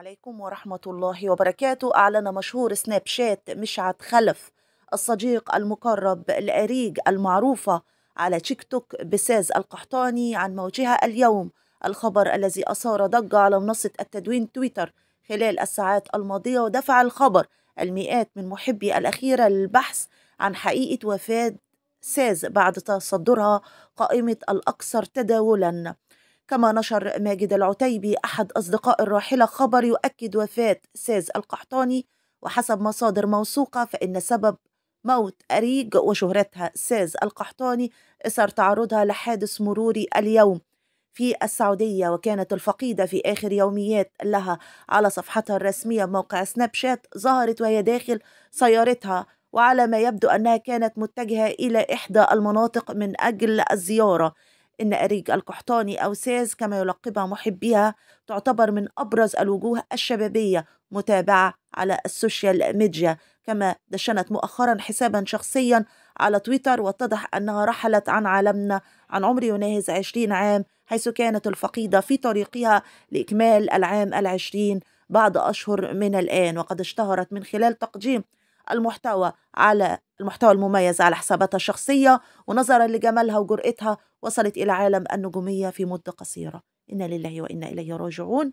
عليكم ورحمة الله وبركاته أعلن مشهور سناب شات مشعت خلف الصديق المقرب الأريج المعروفة على تيك توك بساز القحطاني عن موتها اليوم الخبر الذي أثار ضجة على منصة التدوين تويتر خلال الساعات الماضية ودفع الخبر المئات من محبي الأخيرة للبحث عن حقيقة وفاة ساز بعد تصدرها قائمة الأكثر تداولاً كما نشر ماجد العتيبي أحد أصدقاء الراحلة خبر يؤكد وفاة ساز القحطاني وحسب مصادر موثوقة فإن سبب موت أريج وشهرتها ساز القحطاني إثر تعرضها لحادث مروري اليوم في السعودية وكانت الفقيدة في آخر يوميات لها على صفحتها الرسمية موقع سناب شات ظهرت وهي داخل سيارتها وعلى ما يبدو أنها كانت متجهة إلى إحدى المناطق من أجل الزيارة إن أريج القحطاني أو ساز كما يلقبها محبيها تعتبر من أبرز الوجوه الشبابية متابعة على السوشيال ميديا كما دشنت مؤخرا حسابا شخصيا على تويتر واتضح أنها رحلت عن عالمنا عن عمر يناهز 20 عام حيث كانت الفقيدة في طريقها لإكمال العام العشرين بعد أشهر من الآن وقد اشتهرت من خلال تقديم المحتوى على المحتوى المميز على حساباتها الشخصية ونظرا لجمالها وجرأتها وصلت إلى عالم النجومية في مدة قصيرة إنا لله وإنا إليه راجعون